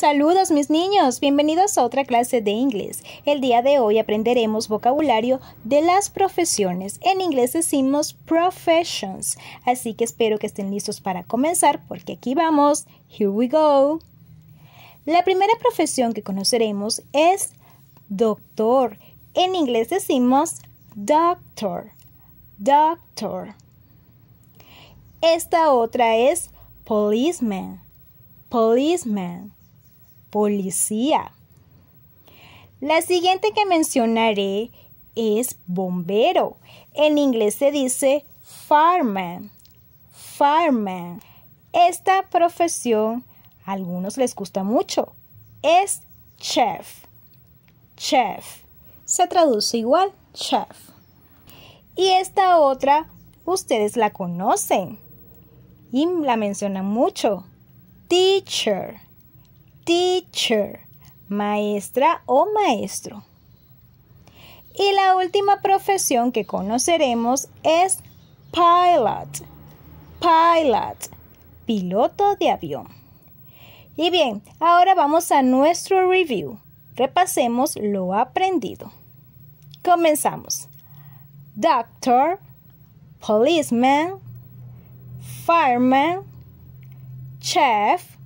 Saludos mis niños, bienvenidos a otra clase de inglés. El día de hoy aprenderemos vocabulario de las profesiones. En inglés decimos professions, así que espero que estén listos para comenzar porque aquí vamos. Here we go. La primera profesión que conoceremos es doctor. En inglés decimos doctor, doctor. Esta otra es policeman, policeman policía. La siguiente que mencionaré es bombero. En inglés se dice fireman. Fireman. Esta profesión a algunos les gusta mucho. Es chef. Chef. Se traduce igual, chef. Y esta otra, ustedes la conocen y la mencionan mucho. Teacher teacher, maestra o maestro. Y la última profesión que conoceremos es pilot, pilot, piloto de avión. Y bien, ahora vamos a nuestro review. Repasemos lo aprendido. Comenzamos. Doctor, policeman, fireman, chef,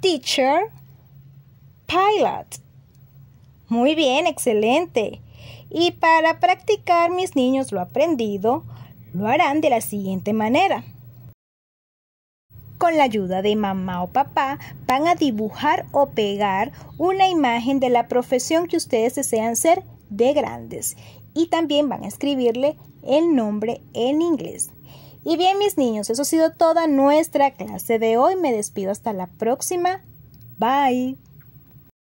teacher, pilot. Muy bien, excelente. Y para practicar mis niños lo aprendido, lo harán de la siguiente manera. Con la ayuda de mamá o papá van a dibujar o pegar una imagen de la profesión que ustedes desean ser de grandes y también van a escribirle el nombre en inglés. Y bien, mis niños, eso ha sido toda nuestra clase de hoy. Me despido hasta la próxima. Bye.